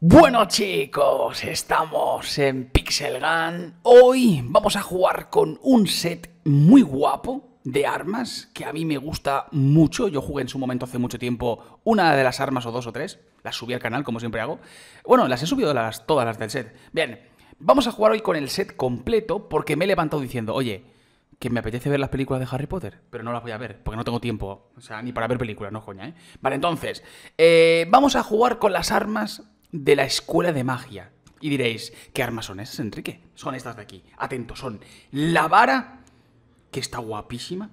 Bueno chicos, estamos en Pixel Gun. Hoy vamos a jugar con un set muy guapo de armas que a mí me gusta mucho. Yo jugué en su momento hace mucho tiempo una de las armas o dos o tres. Las subí al canal como siempre hago. Bueno, las he subido las, todas las del set. Bien, vamos a jugar hoy con el set completo porque me he levantado diciendo, oye, que me apetece ver las películas de Harry Potter, pero no las voy a ver, porque no tengo tiempo, o sea, ni para ver películas, no coña, ¿eh? Vale, entonces, eh, vamos a jugar con las armas de la Escuela de Magia. Y diréis, ¿qué armas son esas, Enrique? Son estas de aquí. atentos, son la vara, que está guapísima.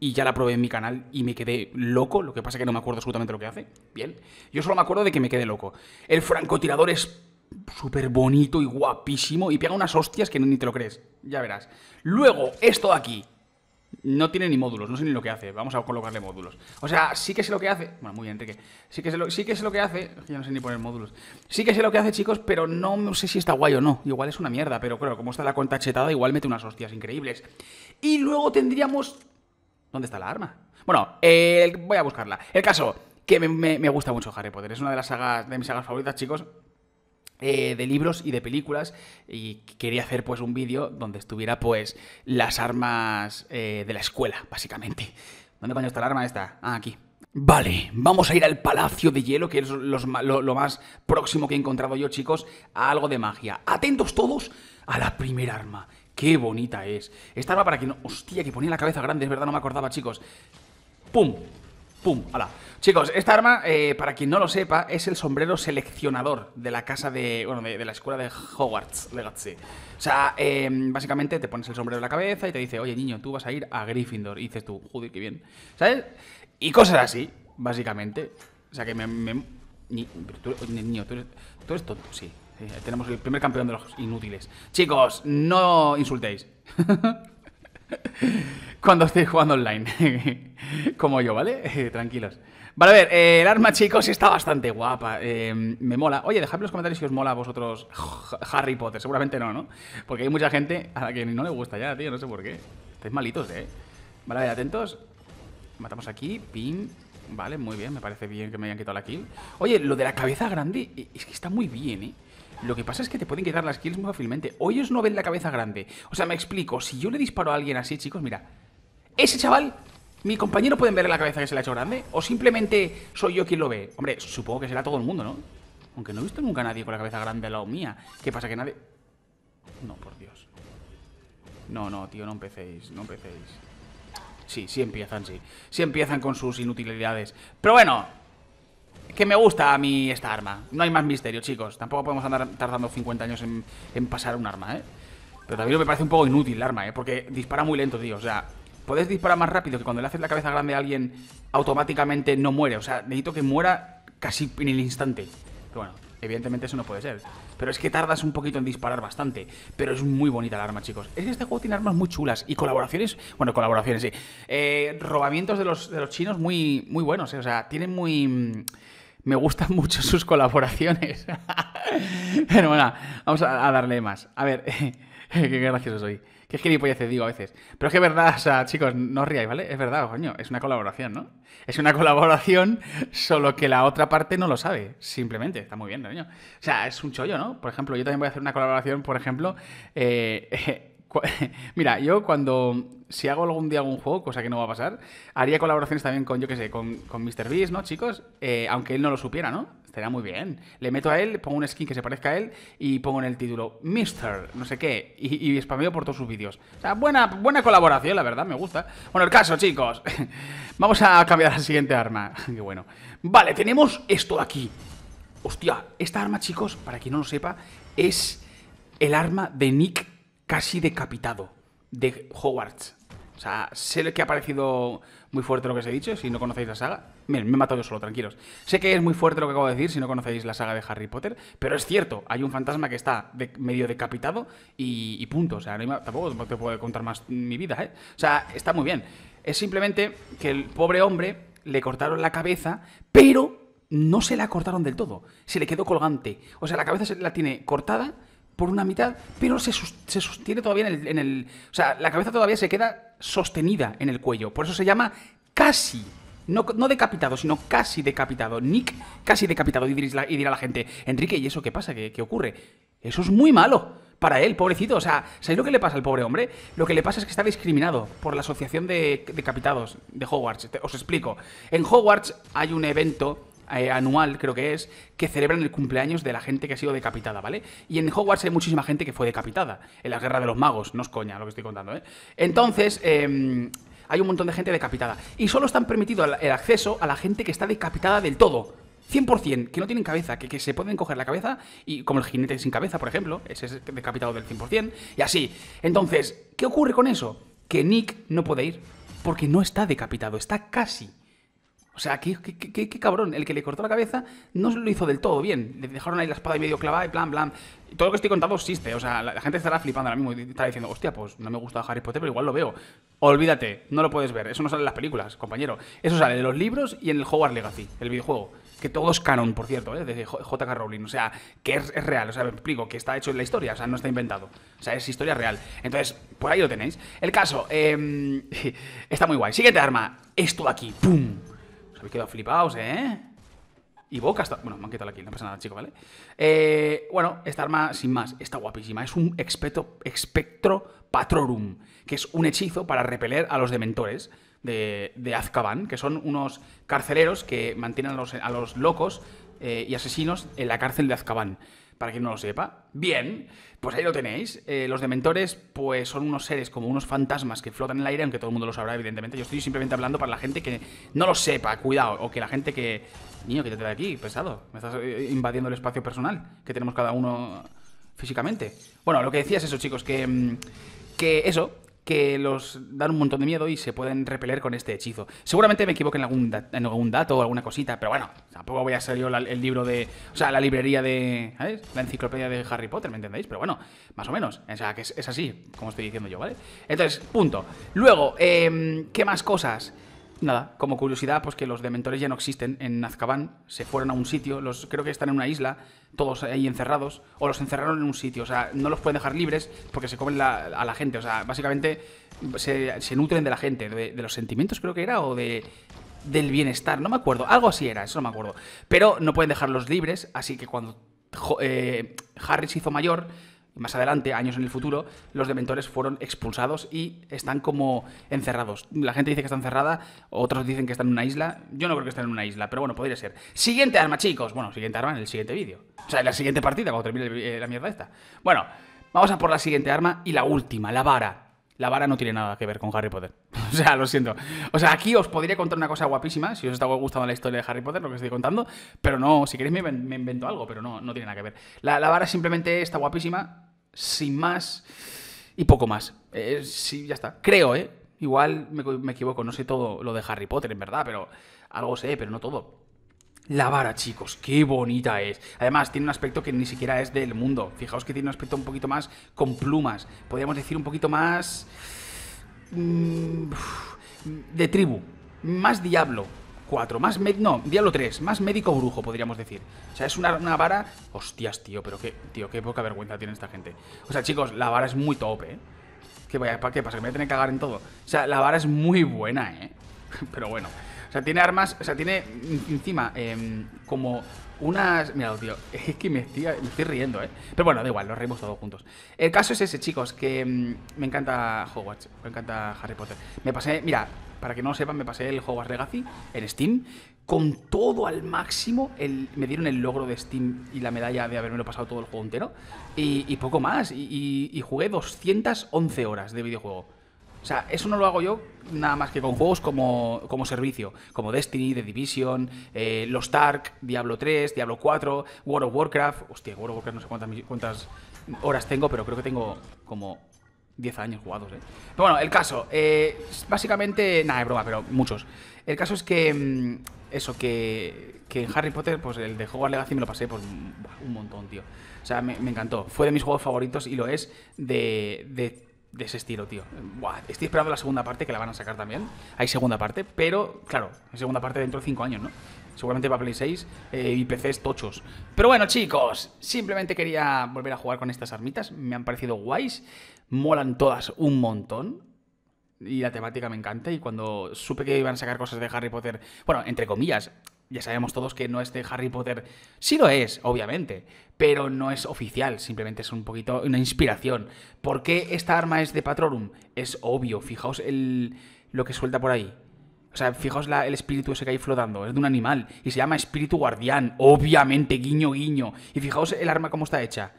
Y ya la probé en mi canal y me quedé loco. Lo que pasa es que no me acuerdo absolutamente lo que hace. Bien. Yo solo me acuerdo de que me quedé loco. El francotirador es súper bonito y guapísimo. Y pega unas hostias que ni te lo crees. Ya verás. Luego, esto de aquí. No tiene ni módulos, no sé ni lo que hace. Vamos a colocarle módulos. O sea, sí que sé lo que hace. Bueno, muy bien, Enrique. Sí que sí que, sé lo que hace. Ya no sé ni poner módulos. Sí que sé lo que hace, chicos, pero no, sé si está guay o no. Igual es una mierda, pero claro, como está la cuenta chetada, igual mete unas hostias increíbles. Y luego tendríamos. ¿Dónde está la arma? Bueno, voy a buscarla. El caso, que me, gusta mucho Harry Potter. Es una de las sagas, de mis sagas favoritas, chicos. Eh, de libros y de películas y quería hacer pues un vídeo donde estuviera pues las armas eh, de la escuela, básicamente. ¿Dónde coño está arma esta? Ah, aquí. Vale, vamos a ir al Palacio de Hielo, que es lo, lo, más próximo que he encontrado yo, chicos, a algo de magia. Atentos todos a la primera arma. ¡Qué bonita es! Esta arma para que no... ¡Hostia, que ponía la cabeza grande! Es verdad, no me acordaba, chicos. ¡Pum! ¡Pum! Chicos, esta arma, eh, para quien no lo sepa, es el sombrero seleccionador de la casa de. Bueno, de, la escuela de Hogwarts Legacy. O sea, em, básicamente te pones el sombrero en la cabeza y te dice, oye niño, tú vas a ir a Gryffindor. Y dices tú, joder, qué bien. ¿Sabes? Y cosas así, básicamente. O sea que me. me niño, tú eres, tú sí. Tenemos el primer campeón de los inútiles. Chicos, no insultéis. cuando estéis jugando online. Como yo, ¿vale? Tranquilos. Vale, a ver, eh, el arma, chicos, está bastante guapa. Em, me mola. Oye, dejadme en los comentarios si os mola a vosotros Harry Potter. Seguramente no, ¿no? Porque hay mucha gente a la que no le gusta ya, tío. No sé por qué. Estáis malitos, ¿eh? Vale, a ver, atentos. Matamos aquí. Pin. Vale, muy bien. Me parece bien que me hayan quitado la kill. Oye, lo de la cabeza grande e, es que está muy bien, ¿eh? Lo que pasa es que te pueden quitar las kills muy fácilmente. Hoy ellos no ven la cabeza grande. O sea, me explico. Si yo le disparo a alguien así, chicos, mira ese chaval, mi compañero pueden ver la cabeza que se le ha hecho grande, o simplemente soy yo quien lo ve. Hombre, supongo que será todo el mundo, ¿no? Aunque no he visto nunca a nadie con la cabeza grande al lado mía. ¿Qué pasa? Que nadie... No, por Dios. No, no, tío, no empecéis, no empecéis. Sí, sí empiezan, sí. Sí empiezan con sus inutilidades. Pero bueno, que me gusta a mí esta arma. No hay más misterio, chicos. Tampoco podemos andar tardando 50 años en, pasar un arma, ¿eh? Pero también me parece un poco inútil la arma, ¿eh? Porque dispara muy lento, tío. O sea, podés disparar más rápido que cuando le haces la cabeza grande a alguien automáticamente no muere. O sea, necesito que muera casi en el instante. Pero bueno, evidentemente eso no puede ser. Pero es que tardas un poquito en disparar bastante. Pero es muy bonita la arma, chicos. Es que este juego tiene armas muy chulas y colaboraciones. Bueno, colaboraciones, sí. Eh, robamientos de los, de los chinos muy, muy buenos, eh. O sea, tienen muy mm, me gustan mucho sus colaboraciones. Pero bueno, vamos a, darle más. A ver, qué gracioso soy. Qué gilipolleces digo a veces. Pero es que es verdad, o sea, chicos, no os ¿vale? Es verdad, coño, es una colaboración, ¿no? Es una colaboración, solo que la otra parte no lo sabe, simplemente. Está muy bien, coño. O sea, es un chollo, ¿no? Por ejemplo, yo también voy a hacer una colaboración, por ejemplo, eh, Mira, yo cuando. Si hago algún día algún juego, cosa que no va a pasar, haría colaboraciones también con, yo qué sé, con, con Mr. Beast, ¿no, chicos? Eh, aunque él no lo supiera, ¿no? Estaría muy bien. Le meto a él, pongo un skin que se parezca a él y pongo en el título Mr. no sé qué. Y, y spameo por todos sus vídeos. O sea, buena, buena colaboración, la verdad, me gusta. Bueno, el caso, chicos. Vamos a cambiar la siguiente arma. qué bueno. Vale, tenemos esto aquí. Hostia, esta arma, chicos, para quien no lo sepa, es el arma de Nick casi decapitado de Hogwarts. O sea, sé que ha parecido muy fuerte lo que os he dicho, si no conocéis la saga. me he matado yo solo, tranquilos. Sé que es muy fuerte lo que acabo de decir si no conocéis la saga de Harry Potter, pero es cierto, hay un fantasma que está medio decapitado y, punto. O sea, tampoco te puedo contar más mi vida, ¿eh? O sea, está muy bien. Es simplemente que el pobre hombre le cortaron la cabeza, pero no se la cortaron del todo. Se le quedó colgante. O sea, la cabeza se la tiene cortada por una mitad, pero se, se sostiene todavía en el, O sea, la cabeza todavía se queda sostenida en el cuello. Por eso se llama casi. No, no decapitado, sino casi decapitado. Nick casi decapitado. Y, dirá la, la gente, Enrique, ¿y eso qué pasa? ¿Qué, qué ocurre? Eso es muy malo para él, pobrecito. O sea, ¿sabéis lo que le pasa al pobre hombre? Lo que le pasa es que está discriminado por la Asociación de Decapitados de Hogwarts. Os explico. En Hogwarts hay un evento eh, anual, creo que es, que celebran el cumpleaños de la gente que ha sido decapitada, ¿vale? Y en Hogwarts hay muchísima gente que fue decapitada, en la Guerra de los Magos, no es coña lo que estoy contando, ¿eh? Entonces, em, hay un montón de gente decapitada. Y solo están permitido el acceso a la gente que está decapitada del todo. 100%, que no tienen cabeza, que, que, se pueden coger la cabeza, y como el jinete sin cabeza, por ejemplo, ese es decapitado del 100%, y así. Entonces, ¿qué ocurre con eso? Que Nick no puede ir, porque no está decapitado, está casi o sea, qué, cabrón. El que le cortó la cabeza no lo hizo del todo bien. Le dejaron ahí la espada y medio clavada y plan, blam. Todo lo que estoy contando existe. O sea, la, gente estará flipando ahora mismo y estará diciendo, hostia, pues no me gusta Harry Potter, pero igual lo veo. Olvídate, no lo puedes ver. Eso no sale en las películas, compañero. Eso sale en los libros y en el Hogwarts Legacy, el videojuego. Que todo es canon, por cierto, ¿eh? de J.K. Rowling. O sea, que es, real. O sea, me explico, que está hecho en la historia. O sea, no está inventado. O sea, es historia real. Entonces, por ahí lo tenéis. El caso, em, está muy guay. Siguiente arma. Esto de aquí. ¡Pum! habéis quedado flipados, ¿eh? Y Boca está... Bueno, me han quitado aquí, no pasa nada, chico, ¿vale? Eh, bueno, esta arma, sin más, está guapísima. Es un espectro, espectro patrorum, que es un hechizo para repeler a los dementores de, de Azkaban, que son unos carceleros que mantienen a los, a los locos eh, y asesinos en la cárcel de Azkaban para quien no lo sepa. Bien, pues ahí lo tenéis. Eh, los dementores, pues son unos seres como unos fantasmas que flotan en el aire, aunque todo el mundo lo sabrá, evidentemente. Yo estoy simplemente hablando para la gente que no lo sepa, cuidado, o que la gente que. Niño, quítate de aquí, pesado. Me estás eh, invadiendo el espacio personal que tenemos cada uno físicamente. Bueno, lo que decías es eso, chicos, que. Mm, que eso, que los dan un montón de miedo y se pueden repeler con este hechizo. Seguramente me equivoque en algún, dato o alguna cosita, pero bueno, tampoco voy a salir el libro de. O sea, la librería de. ¿Sabes? La enciclopedia de Harry Potter, ¿me entendéis? Pero bueno, más o menos. O sea, que es, así, como estoy diciendo yo, ¿vale? Entonces, punto. Luego, eh, ¿qué más cosas? Nada, como curiosidad, pues que los dementores ya no existen en Azkaban, se fueron a un sitio, los creo que están en una isla, todos ahí encerrados, o los encerraron en un sitio, o sea, no los pueden dejar libres porque se comen a la gente, o sea, básicamente se, nutren de la gente, de, los sentimientos creo que era, o de, del bienestar, no me acuerdo, algo así era, eso no me acuerdo. Pero no pueden dejarlos libres, así que cuando eh, Harris hizo mayor, más adelante, años en el futuro, los dementores fueron expulsados y están como encerrados. La gente dice que está encerrada, otros dicen que están en una isla. Yo no creo que estén en una isla, pero bueno, podría ser. Siguiente arma, chicos. Bueno, siguiente arma en el siguiente vídeo. O sea, en la siguiente partida, cuando termine eh, la mierda esta. Bueno, vamos a por la siguiente arma y la última, la vara. La vara no tiene nada que ver con Harry Potter. o sea, lo siento. O sea, aquí os podría contar una cosa guapísima, si os está gustando la historia de Harry Potter, lo que estoy contando, pero no, si queréis me, invento algo, pero no, no tiene nada que ver. la vara simplemente está guapísima, sin más y poco más. Eh, sí, ya está. Creo, ¿eh? Igual me, equivoco, no sé todo lo de Harry Potter, en verdad, pero algo sé, pero no todo. La vara, chicos, qué bonita es. Además, tiene un aspecto que ni siquiera es del mundo. Fijaos que tiene un aspecto un poquito más con plumas. Podríamos decir un poquito más... Mm, de tribu. Más diablo. 4, más... no, diablo 3, más médico brujo, podríamos decir. O sea, es una, vara... Hostias, tío, pero qué, tío, qué poca vergüenza tiene esta gente. O sea, chicos, la vara es muy top, ¿eh? Que vaya, ¿Qué pasa? ¿Que me voy a tener que cagar en todo? O sea, la vara es muy buena, ¿eh? pero bueno... O sea, tiene armas, o sea, tiene encima em, como unas... Mira, tío, es que me estoy, riendo, ¿eh? Pero bueno, da igual, lo reímos todos juntos. El caso es ese, chicos, que em, me encanta Hogwarts, me encanta Harry Potter. Me pasé, mira, para que no lo sepan, me pasé el Hogwarts Legacy en Steam. Con todo al máximo, me dieron el logro de Steam y la medalla de haberme pasado todo el juego entero. Y, poco más, y jugué 211 horas de videojuego sea, eso no lo hago yo nada más que con juegos como, servicio, como Destiny, The Division, eh, Los Dark, Diablo 3, Diablo 4, World of Warcraft. Hostia, World of Warcraft no sé cuántas, cuántas horas tengo, pero creo que tengo como 10 años jugados, ¿eh? Pero bueno, el caso, eh, básicamente, nada, es broma, pero muchos. El caso es que, mm, eso, que, que en Harry Potter, pues el de Hogwarts Legacy me lo pasé por un montón, tío. O sea, me, me encantó. Fue de mis juegos favoritos y lo es de, de de ese estilo, tío. Buah, estoy esperando la segunda parte, que la van a sacar también. Hay segunda parte, pero, claro, hay segunda parte dentro de 5 años, ¿no? Seguramente para Play 6 eh, y PCs tochos. Pero bueno, chicos, simplemente quería volver a jugar con estas armitas. Me han parecido guays. Molan todas un montón. Y la temática me encanta. Y cuando supe que iban a sacar cosas de Harry Potter, bueno, entre comillas, ya sabemos todos que no es de Harry Potter. Sí lo es, obviamente, pero no es oficial, simplemente es un poquito una inspiración. ¿Por qué esta arma es de Patronum? Es obvio, fijaos el, lo que suelta por ahí. O sea, fijaos el espíritu ese que hay flotando, es de un animal, y se llama espíritu guardián, obviamente, guiño, guiño. Y fijaos el arma cómo está hecha.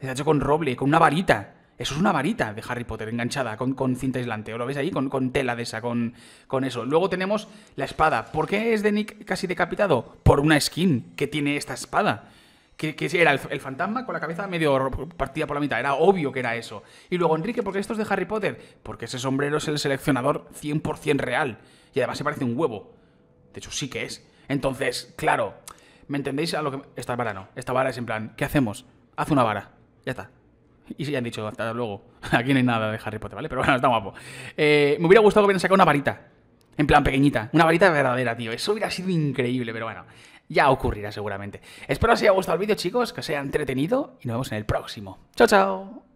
Está hecho con roble, con una varita. Eso es una varita de Harry Potter enganchada con, con cinta aislante. ¿O lo veis ahí? Con, con tela de esa, con, con, eso. Luego tenemos la espada. ¿Por qué es de Nick casi decapitado? Por una skin que tiene esta espada. Que, que era el, fantasma con la cabeza medio partida por la mitad. Era obvio que era eso. Y luego Enrique, ¿por qué esto es de Harry Potter? Porque ese sombrero es el seleccionador 100% real. Y además se parece un huevo. De hecho, sí que es. Entonces, claro, ¿me entendéis a lo que. Esta vara no. Esta vara es en plan, ¿qué hacemos? Haz una vara. Ya está. Y si han dicho, hasta luego, aquí no hay nada de Harry Potter, ¿vale? Pero bueno, está guapo. Eh, me hubiera gustado que hubieran sacado una varita. En plan pequeñita. Una varita verdadera, tío. Eso hubiera sido increíble, pero bueno. Ya ocurrirá seguramente. Espero os haya gustado el vídeo, chicos, que os haya entretenido y nos vemos en el próximo. Chao, chao.